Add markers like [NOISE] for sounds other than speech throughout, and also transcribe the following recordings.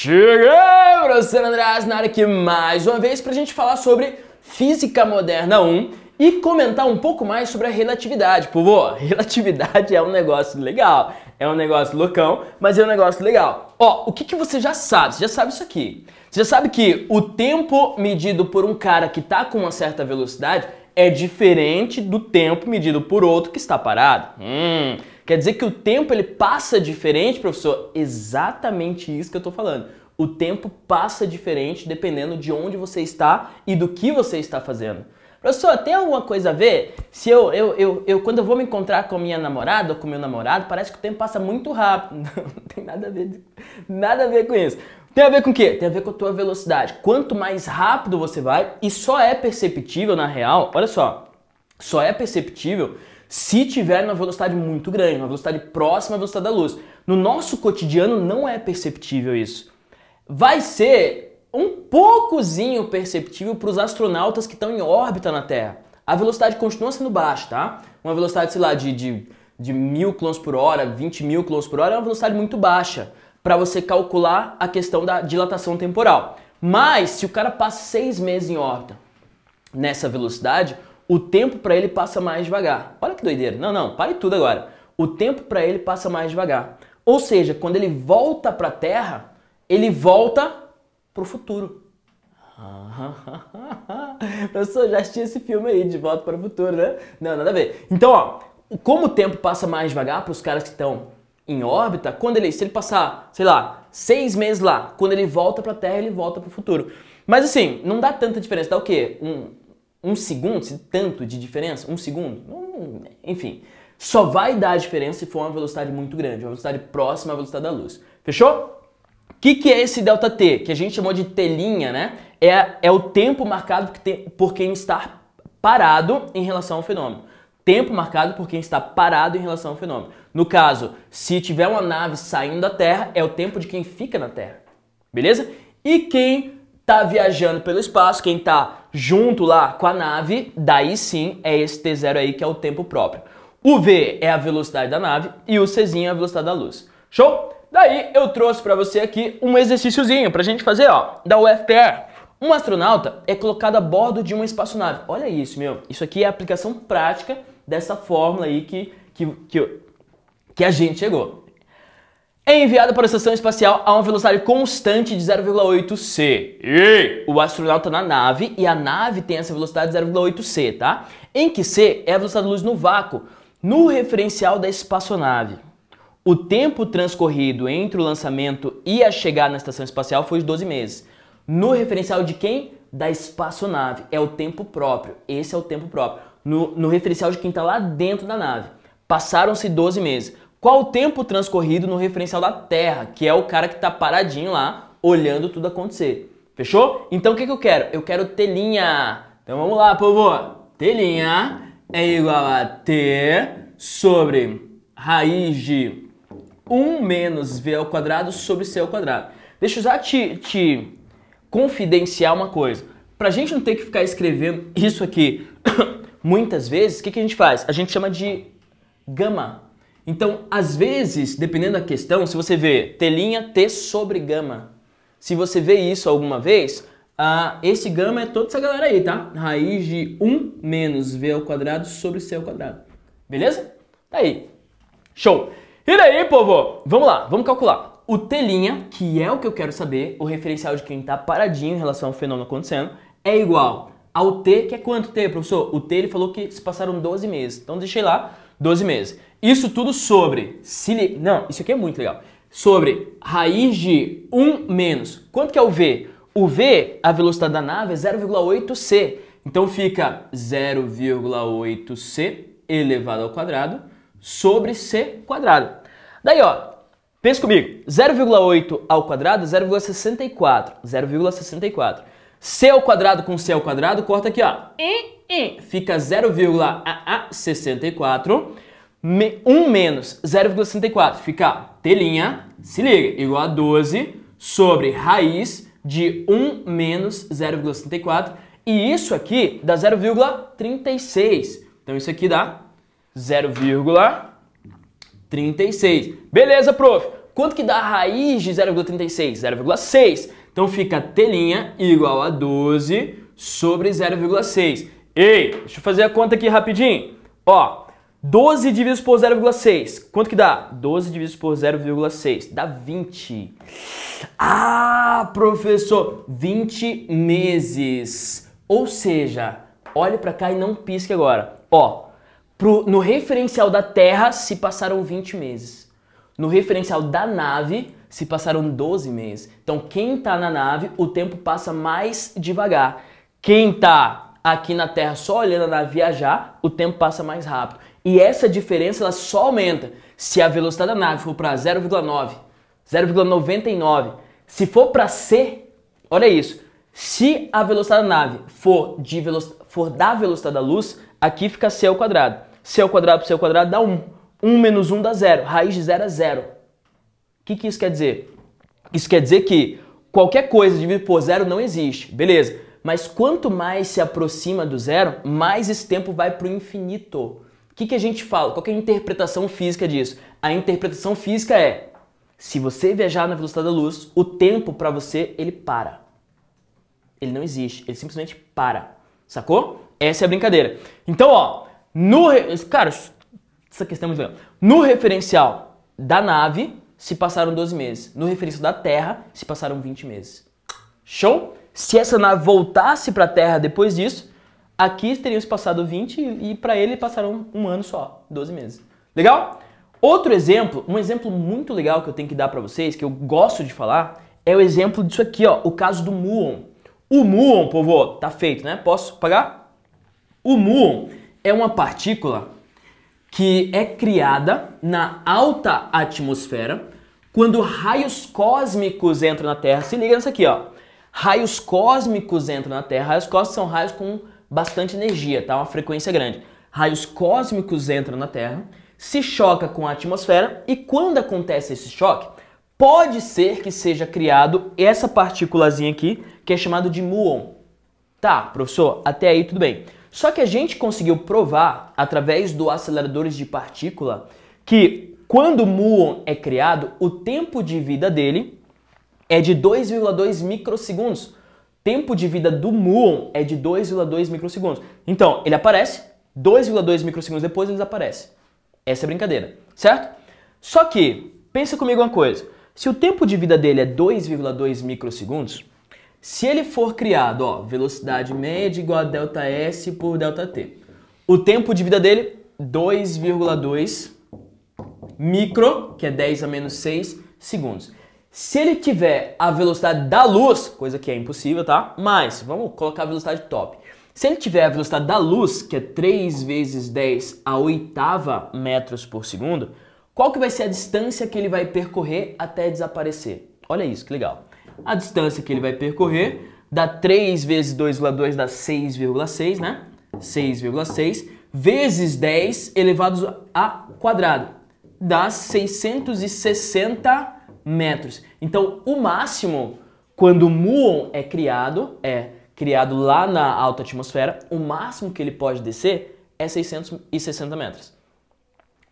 Cheguei, professor André área aqui mais uma vez para a gente falar sobre Física Moderna 1 e comentar um pouco mais sobre a relatividade. Povô, [LAUGHS] relatividade é um negócio legal, é um negócio loucão, mas é um negócio legal. Ó, o que, que você já sabe? Você já sabe isso aqui. Você já sabe que o tempo medido por um cara que está com uma certa velocidade é diferente do tempo medido por outro que está parado. Hum... Quer dizer que o tempo ele passa diferente, professor? Exatamente isso que eu estou falando. O tempo passa diferente dependendo de onde você está e do que você está fazendo. Professor, tem alguma coisa a ver? Se eu, eu, eu, eu quando eu vou me encontrar com minha namorada ou com meu namorado, parece que o tempo passa muito rápido. [LAUGHS] Não, não tem nada a ver, nada a ver com isso. Tem a ver com o quê? Tem a ver com a tua velocidade. Quanto mais rápido você vai, e só é perceptível na real, olha só, só é perceptível se tiver uma velocidade muito grande, uma velocidade próxima à velocidade da luz. No nosso cotidiano não é perceptível isso. Vai ser um poucozinho perceptível para os astronautas que estão em órbita na Terra. A velocidade continua sendo baixa, tá? Uma velocidade, sei lá, de, de, de mil km por hora, 20 mil km por hora é uma velocidade muito baixa para você calcular a questão da dilatação temporal. Mas se o cara passa seis meses em órbita nessa velocidade, o tempo para ele passa mais devagar. Olha que doideira. Não, não, pare tudo agora. O tempo para ele passa mais devagar. Ou seja, quando ele volta para a Terra, ele volta para o futuro. Professor, [LAUGHS] já assisti esse filme aí, De Volta para o Futuro, né? Não, nada a ver. Então, ó, como o tempo passa mais devagar para os caras que estão em órbita, quando ele, se ele passar, sei lá, seis meses lá, quando ele volta para a Terra, ele volta para o futuro. Mas assim, não dá tanta diferença, dá o quê? Um, um segundo, se tanto de diferença, um segundo, enfim, só vai dar a diferença se for uma velocidade muito grande, uma velocidade próxima à velocidade da luz. Fechou? O que, que, é esse delta t, que a gente chamou de telinha, né? É, é o tempo marcado que tem por quem está parado em relação ao fenômeno. Tempo marcado por quem está parado em relação ao fenômeno. No caso, se tiver uma nave saindo da Terra, é o tempo de quem fica na Terra. Beleza? E quem está viajando pelo espaço, quem está junto lá com a nave, daí sim é esse T0 aí que é o tempo próprio. O V é a velocidade da nave e o Czinho é a velocidade da luz. Show? Daí eu trouxe para você aqui um exercíciozinho pra gente fazer, ó, da UFPR. Um astronauta é colocado a bordo de uma espaçonave. Olha isso, meu. Isso aqui é a aplicação prática dessa fórmula aí que, que, que, que a gente chegou é enviada para a estação espacial a uma velocidade constante de 0,8c. E o astronauta na nave e a nave tem essa velocidade de 0,8c, tá? Em que c é a velocidade da luz no vácuo, no referencial da espaçonave. O tempo transcorrido entre o lançamento e a chegada na estação espacial foi de 12 meses. No referencial de quem? Da espaçonave. É o tempo próprio. Esse é o tempo próprio. No, no referencial de quem está lá dentro da nave. Passaram-se 12 meses. Qual o tempo transcorrido no referencial da Terra, que é o cara que está paradinho lá, olhando tudo acontecer. Fechou? Então o que, que eu quero? Eu quero telinha. Então vamos lá, povo. Telinha é igual a T sobre raiz de 1 menos V ao quadrado sobre C ao quadrado. Deixa eu já te, te confidenciar uma coisa. Para a gente não ter que ficar escrevendo isso aqui [COUGHS] muitas vezes, o que, que a gente faz? A gente chama de gama então, às vezes, dependendo da questão, se você vê telinha T sobre gama, se você vê isso alguma vez, ah, esse gama é toda essa galera aí, tá? Raiz de 1 menos V ao quadrado sobre C ao quadrado. Beleza? Tá aí. Show! E daí, povo? Vamos lá, vamos calcular. O T', que é o que eu quero saber, o referencial de quem está paradinho em relação ao fenômeno acontecendo, é igual ao T, que é quanto T, professor? O T ele falou que se passaram 12 meses. Então deixei lá 12 meses. Isso tudo sobre. Se li... Não, isso aqui é muito legal. Sobre raiz de 1 menos. Quanto que é o V? O V, a velocidade da nave, é 0,8C. Então fica 0,8C elevado ao quadrado sobre C quadrado. Daí, ó, pensa comigo. 0,8 ao quadrado é 0,64. 0,64. C ao quadrado com C ao quadrado, corta aqui, ó. Fica 0,64. 1 um menos 0,64 fica T', se liga, igual a 12 sobre raiz de 1 menos 0,64. E isso aqui dá 0,36. Então isso aqui dá 0,36. Beleza, prof. Quanto que dá a raiz de 0,36? 0,6. Então fica T' igual a 12 sobre 0,6. Ei, deixa eu fazer a conta aqui rapidinho. Ó, 12 dividido por 0,6. Quanto que dá? 12 dividido por 0,6. Dá 20. Ah, professor, 20 meses. Ou seja, olhe para cá e não pisque agora. Ó, pro, no referencial da Terra se passaram 20 meses. No referencial da nave se passaram 12 meses. Então, quem está na nave, o tempo passa mais devagar. Quem está aqui na Terra só olhando a nave viajar, o tempo passa mais rápido. E essa diferença ela só aumenta se a velocidade da nave for para 0,9, 0,99. Se for para C, olha isso. Se a velocidade da nave for, de veloc... for da velocidade da luz, aqui fica C ao quadrado. C ao quadrado por C ao quadrado dá 1. 1 menos 1 dá 0. Raiz de 0 é 0 que, que isso quer dizer? Isso quer dizer que qualquer coisa dividido por zero não existe, beleza. Mas quanto mais se aproxima do zero, mais esse tempo vai para o infinito. O que, que a gente fala? Qual é a interpretação física disso? A interpretação física é, se você viajar na velocidade da luz, o tempo para você, ele para. Ele não existe, ele simplesmente para. Sacou? Essa é a brincadeira. Então, ó, no... Re... Cara, essa questão é muito legal. No referencial da nave, se passaram 12 meses. No referência da Terra, se passaram 20 meses. Show? Se essa nave voltasse para a Terra depois disso, aqui teriam se passado 20 e para ele passaram um ano só, 12 meses. Legal? Outro exemplo, um exemplo muito legal que eu tenho que dar para vocês, que eu gosto de falar, é o exemplo disso aqui, ó, o caso do muon. O muon, povo, tá feito, né? Posso pagar? O muon é uma partícula que é criada na alta atmosfera quando raios cósmicos entram na Terra. Se liga nisso aqui, ó. Raios cósmicos entram na Terra. Raios cósmicos são raios com bastante energia, tá? Uma frequência grande. Raios cósmicos entram na Terra, se choca com a atmosfera e quando acontece esse choque, pode ser que seja criado essa partículazinha aqui, que é chamado de muon. Tá, professor, até aí tudo bem. Só que a gente conseguiu provar, através do aceleradores de partícula, que quando o muon é criado, o tempo de vida dele é de 2,2 microsegundos. Tempo de vida do muon é de 2,2 microsegundos. Então, ele aparece, 2,2 microsegundos depois ele desaparece. Essa é a brincadeira, certo? Só que, pensa comigo uma coisa. Se o tempo de vida dele é 2,2 microsegundos, se ele for criado, ó, velocidade média igual a delta S por delta T. O tempo de vida dele, 2,2 micro, que é 10 a menos 6 segundos. Se ele tiver a velocidade da luz, coisa que é impossível, tá? Mas, vamos colocar a velocidade top. Se ele tiver a velocidade da luz, que é 3 vezes 10 a oitava metros por segundo, qual que vai ser a distância que ele vai percorrer até desaparecer? Olha isso, que legal a distância que ele vai percorrer dá 3 vezes 2,2 dá 6,6, né? 6,6 vezes 10 elevado a quadrado dá 660 metros. Então, o máximo quando o muon é criado, é criado lá na alta atmosfera, o máximo que ele pode descer é 660 metros.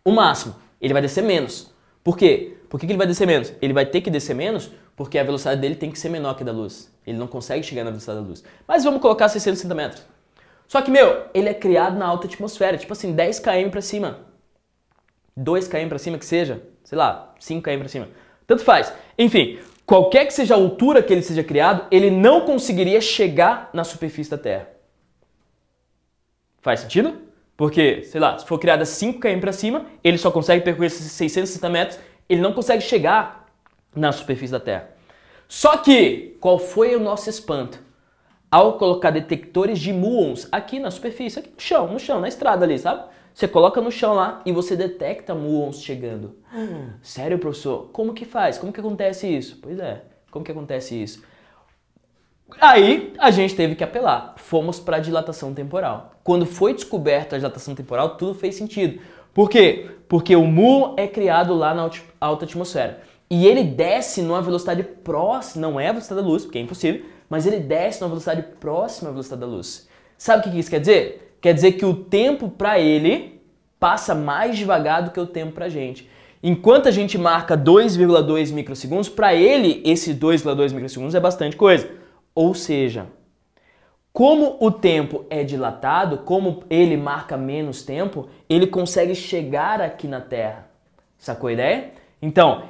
O máximo. Ele vai descer menos. Por quê? Por que ele vai descer menos? Ele vai ter que descer menos porque a velocidade dele tem que ser menor que a da luz. Ele não consegue chegar na velocidade da luz. Mas vamos colocar 660 metros. Só que, meu, ele é criado na alta atmosfera, tipo assim, 10 km para cima. 2 km para cima que seja, sei lá, 5 km para cima. Tanto faz. Enfim, qualquer que seja a altura que ele seja criado, ele não conseguiria chegar na superfície da Terra. Faz sentido? Porque, sei lá, se for criado a 5 km para cima, ele só consegue percorrer 660 metros, ele não consegue chegar na superfície da Terra. Só que, qual foi o nosso espanto? Ao colocar detectores de muons aqui na superfície, aqui no chão, no chão, na estrada ali, sabe? Você coloca no chão lá e você detecta muons chegando. Hum. sério, professor? Como que faz? Como que acontece isso? Pois é, como que acontece isso? Aí a gente teve que apelar. Fomos para a dilatação temporal. Quando foi descoberta a dilatação temporal, tudo fez sentido. Por quê? Porque o muon é criado lá na alta atmosfera. E ele desce numa velocidade próxima, não é a velocidade da luz, porque é impossível, mas ele desce numa velocidade próxima à velocidade da luz. Sabe o que isso quer dizer? Quer dizer que o tempo para ele passa mais devagar do que o tempo para a gente. Enquanto a gente marca 2,2 microsegundos, para ele esse 2,2 microsegundos é bastante coisa. Ou seja, como o tempo é dilatado, como ele marca menos tempo, ele consegue chegar aqui na Terra. Sacou a ideia? Então,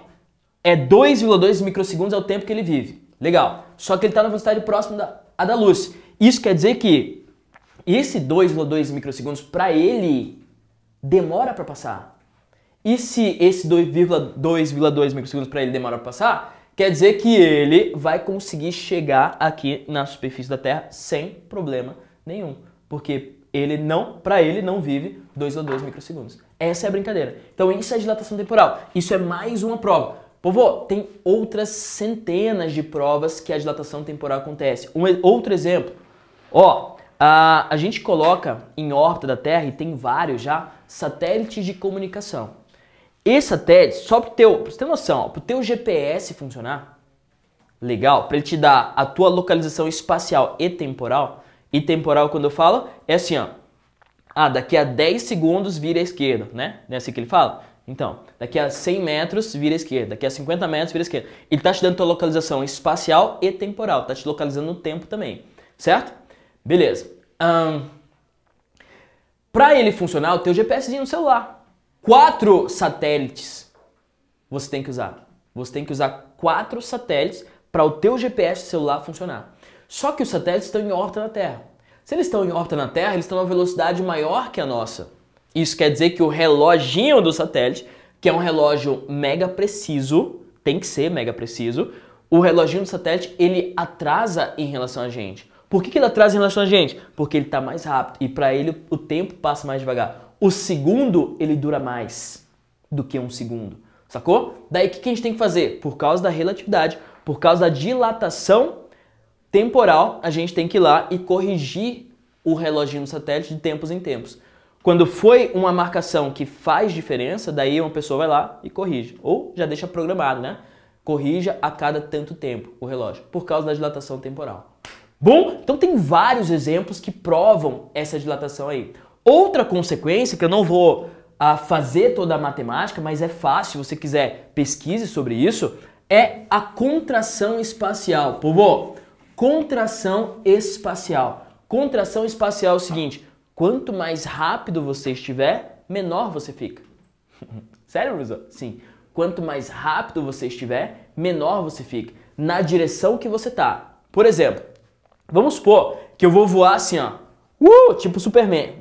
é 2,2 microsegundos é o tempo que ele vive. Legal. Só que ele está na velocidade próxima da, à da luz. Isso quer dizer que esse 2,2 microsegundos para ele demora para passar. E se esse 2,2 microsegundos para ele demora para passar, quer dizer que ele vai conseguir chegar aqui na superfície da Terra sem problema nenhum, porque ele não, para ele não vive 2,2 microsegundos. Essa é a brincadeira. Então isso é dilatação temporal. Isso é mais uma prova. Vovô, tem outras centenas de provas que a dilatação temporal acontece. Um, outro exemplo, ó, a, a gente coloca em órbita da Terra, e tem vários já, satélites de comunicação. Esse satélite, só para teu, você ter noção, para o teu GPS funcionar, legal, para ele te dar a tua localização espacial e temporal, e temporal quando eu falo, é assim, ó, ah, daqui a 10 segundos vira à esquerda, né? Não é assim que ele fala? Então, daqui a 100 metros vira esquerda, daqui a 50 metros vira esquerda. Ele está te dando tua localização espacial e temporal, está te localizando no tempo também, certo? Beleza. Um, Para ele funcionar, o teu GPSzinho no celular, quatro satélites você tem que usar. Você tem que usar quatro satélites para o teu GPS celular funcionar. Só que os satélites estão em órbita na Terra. Se eles estão em órbita na Terra, eles estão a uma velocidade maior que a nossa. Isso quer dizer que o reloginho do satélite, que é um relógio mega preciso, tem que ser mega preciso, o reloginho do satélite ele atrasa em relação a gente. Por que, que ele atrasa em relação a gente? Porque ele está mais rápido e para ele o tempo passa mais devagar. O segundo ele dura mais do que um segundo, sacou? Daí o que, que a gente tem que fazer? Por causa da relatividade, por causa da dilatação temporal, a gente tem que ir lá e corrigir o reloginho do satélite de tempos em tempos. Quando foi uma marcação que faz diferença, daí uma pessoa vai lá e corrige. Ou já deixa programado, né? Corrija a cada tanto tempo o relógio, por causa da dilatação temporal. Bom, então tem vários exemplos que provam essa dilatação aí. Outra consequência, que eu não vou a, ah, fazer toda a matemática, mas é fácil, se você quiser pesquise sobre isso, é a contração espacial. Povo, contração espacial. Contração espacial é o seguinte, Quanto mais rápido você estiver, menor você fica. [LAUGHS] Sério, professor? Sim. Quanto mais rápido você estiver, menor você fica. Na direção que você tá. Por exemplo, vamos supor que eu vou voar assim, ó. Uh, tipo Superman.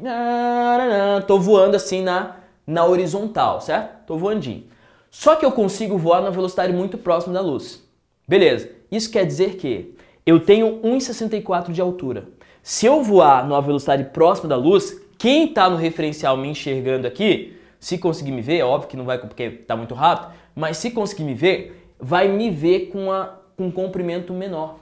Tô voando assim na, na horizontal, certo? Tô voandinho. Só que eu consigo voar na velocidade muito próxima da luz. Beleza. Isso quer dizer que eu tenho 1,64 de altura. Se eu voar numa velocidade próxima da luz, quem está no referencial me enxergando aqui, se conseguir me ver, é óbvio que não vai porque está muito rápido, mas se conseguir me ver, vai me ver com, a, com um comprimento menor.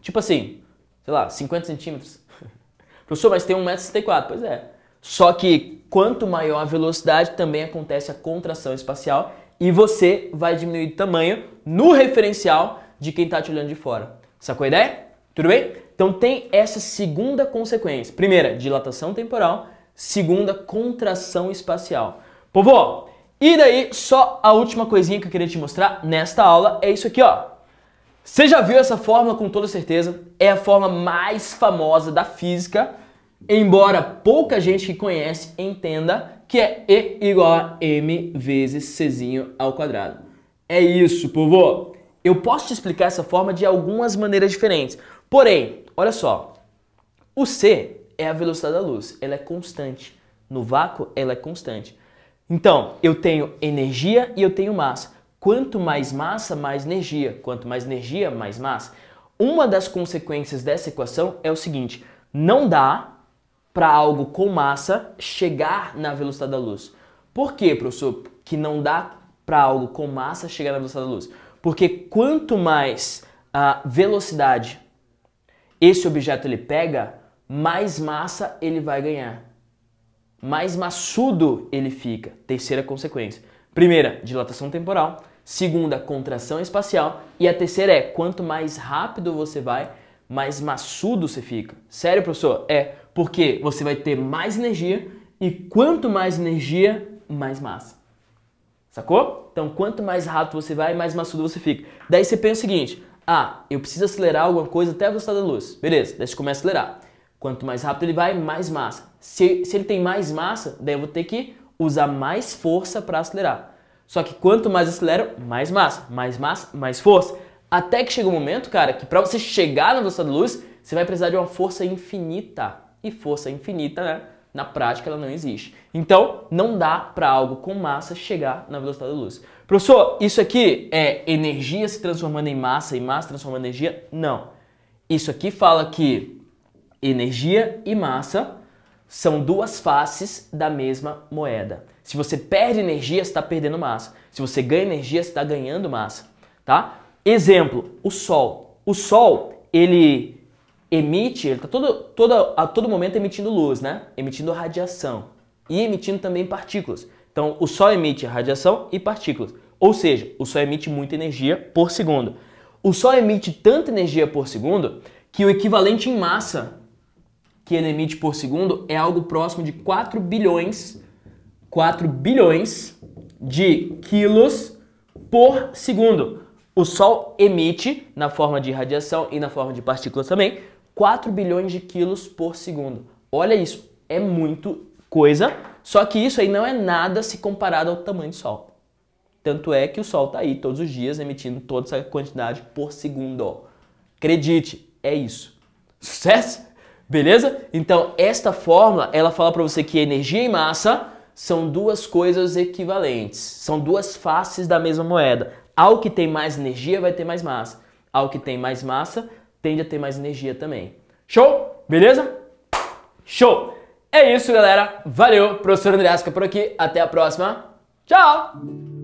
Tipo assim, sei lá, 50 centímetros. [LAUGHS] Professor, mas tem 1,64m. Pois é. Só que quanto maior a velocidade, também acontece a contração espacial e você vai diminuir de tamanho no referencial de quem está te olhando de fora. Sacou a ideia? Tudo bem? Então tem essa segunda consequência. Primeira, dilatação temporal. Segunda, contração espacial. Povo, e daí só a última coisinha que eu queria te mostrar nesta aula é isso aqui, ó. Você já viu essa fórmula com toda certeza? É a forma mais famosa da física, embora pouca gente que conhece entenda, que é E igual a M vezes Czinho ao quadrado. É isso, povo! Eu posso te explicar essa forma de algumas maneiras diferentes. Porém, olha só, o c é a velocidade da luz, ela é constante. No vácuo, ela é constante. Então, eu tenho energia e eu tenho massa. Quanto mais massa, mais energia. Quanto mais energia, mais massa. Uma das consequências dessa equação é o seguinte: não dá para algo com massa chegar na velocidade da luz. Por que, professor, que não dá para algo com massa chegar na velocidade da luz? Porque quanto mais a ah, velocidade esse objeto ele pega, mais massa ele vai ganhar. Mais maçudo ele fica. Terceira consequência. Primeira, dilatação temporal. Segunda, contração espacial. E a terceira é: quanto mais rápido você vai, mais maçudo você fica. Sério, professor? É, porque você vai ter mais energia e quanto mais energia, mais massa. Sacou? Então, quanto mais rápido você vai, mais maçudo você fica. Daí você pensa o seguinte: ah, eu preciso acelerar alguma coisa até a velocidade da luz. Beleza, daí você começa a acelerar. Quanto mais rápido ele vai, mais massa. Se, se ele tem mais massa, daí eu vou ter que usar mais força para acelerar. Só que quanto mais acelero, mais massa, mais massa, mais força. Até que chega um momento, cara, que para você chegar na velocidade da luz, você vai precisar de uma força infinita. E força infinita, né? Na prática, ela não existe. Então, não dá para algo com massa chegar na velocidade da luz. Professor, isso aqui é energia se transformando em massa e massa transformando em energia? Não. Isso aqui fala que energia e massa são duas faces da mesma moeda. Se você perde energia, está perdendo massa. Se você ganha energia, está ganhando massa, tá? Exemplo, o sol. O sol, ele emite, ele está todo, todo, a todo momento emitindo luz, né? Emitindo radiação e emitindo também partículas. Então, o Sol emite radiação e partículas. Ou seja, o Sol emite muita energia por segundo. O Sol emite tanta energia por segundo que o equivalente em massa que ele emite por segundo é algo próximo de 4 bilhões, 4 bilhões de quilos por segundo. O Sol emite, na forma de radiação e na forma de partículas também, 4 bilhões de quilos por segundo. Olha isso, é muito coisa, só que isso aí não é nada se comparado ao tamanho do Sol. Tanto é que o Sol está aí todos os dias emitindo toda essa quantidade por segundo. Acredite, é isso. Sucesso? Beleza? Então, esta fórmula, ela fala para você que energia e massa são duas coisas equivalentes, são duas faces da mesma moeda. Ao que tem mais energia vai ter mais massa. Ao que tem mais massa tende a ter mais energia também. Show? Beleza? Show! É isso, galera. Valeu, professor Andréasca por aqui. Até a próxima. Tchau!